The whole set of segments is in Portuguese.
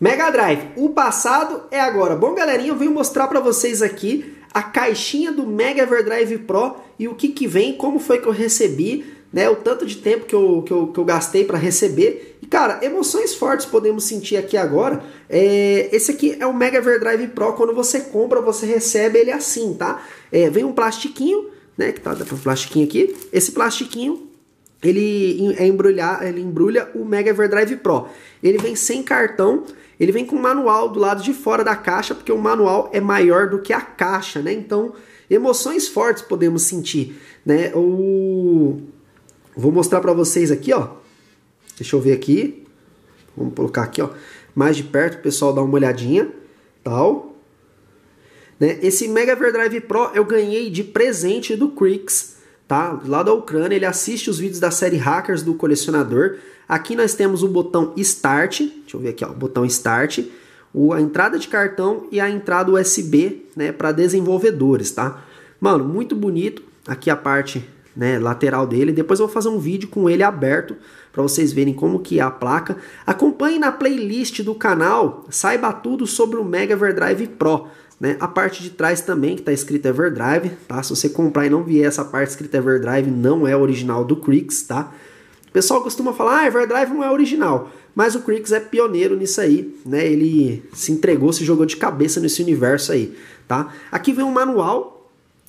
Mega Drive, o passado é agora. Bom, galerinha, eu venho mostrar para vocês aqui a caixinha do Mega Everdrive Pro e o que, que vem, como foi que eu recebi, né? O tanto de tempo que eu, que eu, que eu gastei para receber. E, cara, emoções fortes podemos sentir aqui agora. É, esse aqui é o Mega Everdrive Pro. Quando você compra, você recebe ele assim, tá? É, vem um plastiquinho, né? Que tá um plastiquinho aqui. Esse plastiquinho ele é embrulhar, ele embrulha o Mega Everdrive Pro. Ele vem sem cartão, ele vem com manual do lado de fora da caixa, porque o manual é maior do que a caixa, né? Então, emoções fortes podemos sentir, né? O Vou mostrar para vocês aqui, ó. Deixa eu ver aqui. Vamos colocar aqui, ó, mais de perto, o pessoal dá uma olhadinha, tal. Né? Esse Mega Everdrive Pro eu ganhei de presente do Crix tá? Lá da Ucrânia, ele assiste os vídeos da série Hackers do Colecionador. Aqui nós temos o botão Start, deixa eu ver aqui, ó, o botão Start, a entrada de cartão e a entrada USB, né, para desenvolvedores, tá? Mano, muito bonito. Aqui a parte né, lateral dele. Depois eu vou fazer um vídeo com ele aberto para vocês verem como que é a placa. Acompanhe na playlist do canal, saiba tudo sobre o Mega Everdrive Pro. Né? A parte de trás também que está escrita Everdrive, tá? Se você comprar e não vier essa parte escrita Everdrive, não é original do Crix, tá? O pessoal costuma falar, ah, Everdrive não é original, mas o Crix é pioneiro nisso aí, né? Ele se entregou, se jogou de cabeça nesse universo aí, tá? Aqui vem um manual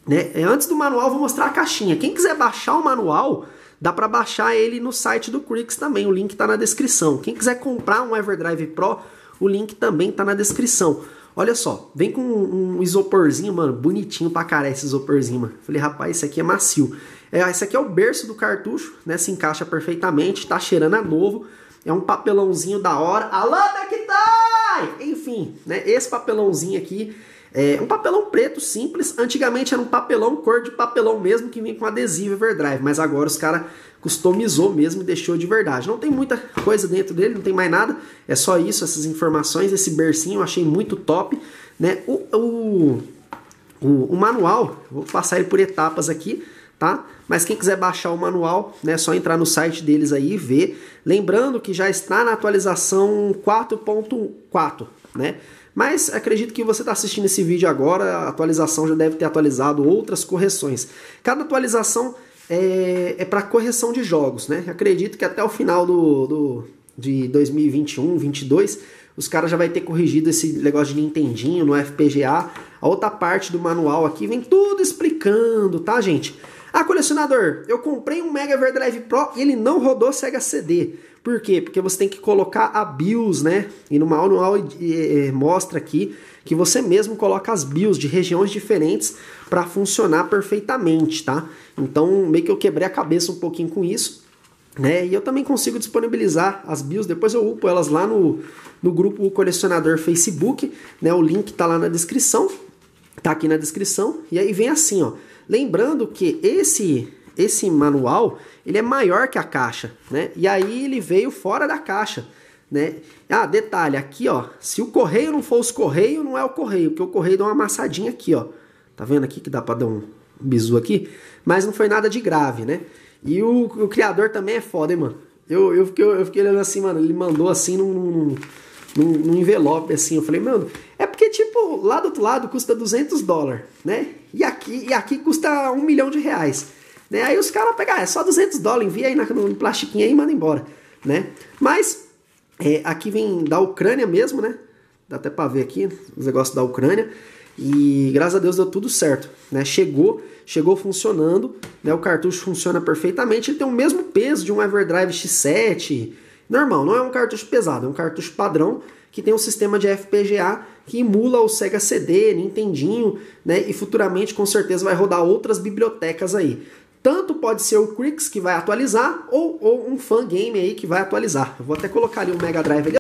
né? É, antes do manual, vou mostrar a caixinha. Quem quiser baixar o manual, dá para baixar ele no site do Crix também. O link está na descrição. Quem quiser comprar um Everdrive Pro, o link também está na descrição. Olha só, vem com um, isoporzinho, mano, bonitinho pra caralho esse isoporzinho, mano. Falei, rapaz, esse aqui é macio. É, esse aqui é o berço do cartucho, né? Se encaixa perfeitamente, tá cheirando a novo. É um papelãozinho da hora. Alô, tá? Enfim, né? Esse papelãozinho aqui é, um papelão preto simples, antigamente era um papelão, cor de papelão mesmo, que vinha com adesivo Everdrive, mas agora os caras customizou mesmo e deixou de verdade. Não tem muita coisa dentro dele, não tem mais nada, é só isso, essas informações, esse bercinho eu achei muito top, né? O, o, o, o manual, vou passar ele por etapas aqui, tá? Mas quem quiser baixar o manual, né, é só entrar no site deles aí e ver. Lembrando que já está na atualização 4.4, né? Mas acredito que você está assistindo esse vídeo agora, a atualização já deve ter atualizado outras correções. Cada atualização é, é para correção de jogos, né? Acredito que até o final do, do de 2021, 22, os caras já vai ter corrigido esse negócio de Nintendinho no FPGA. A outra parte do manual aqui vem tudo explicando, tá, gente? Ah, colecionador, eu comprei um Mega VerDrive Pro e ele não rodou Sega CD. Por quê? Porque você tem que colocar a BIOS, né? E no manual mostra aqui que você mesmo coloca as BIOS de regiões diferentes para funcionar perfeitamente, tá? Então, meio que eu quebrei a cabeça um pouquinho com isso. Né? E eu também consigo disponibilizar as bios, depois eu upo elas lá no, no grupo Colecionador Facebook, né? O link tá lá na descrição, tá aqui na descrição. E aí vem assim, ó, Lembrando que esse esse manual ele é maior que a caixa, né? E aí ele veio fora da caixa, né? Ah, detalhe aqui, ó. Se o correio não for os correio, não é o correio, porque o correio dá uma amassadinha aqui, ó. Tá vendo aqui que dá para dar um bizu aqui? Mas não foi nada de grave, né? E o, o criador também é foda, hein, mano. Eu, eu, fiquei, eu fiquei olhando assim, mano. Ele mandou assim num, num, num envelope, assim. Eu falei, mano, é tipo, lá do outro lado custa 200 dólares, né? E aqui, e aqui custa um milhão de reais. Né? Aí os caras pegam, ah, é só 200 dólares, envia aí na, no plastiquinho aí e manda embora, né? Mas é, aqui vem da Ucrânia mesmo, né? Dá até pra ver aqui os negócios da Ucrânia. E graças a Deus deu tudo certo, né? Chegou, chegou funcionando, né? O cartucho funciona perfeitamente, ele tem o mesmo peso de um Everdrive X7. Normal, não é um cartucho pesado, é um cartucho padrão, que tem um sistema de FPGA que emula o Sega CD, Nintendinho, né? E futuramente com certeza vai rodar outras bibliotecas aí. Tanto pode ser o Crix que vai atualizar ou, ou um fangame aí que vai atualizar. Eu vou até colocar ali o um Mega Drive ali.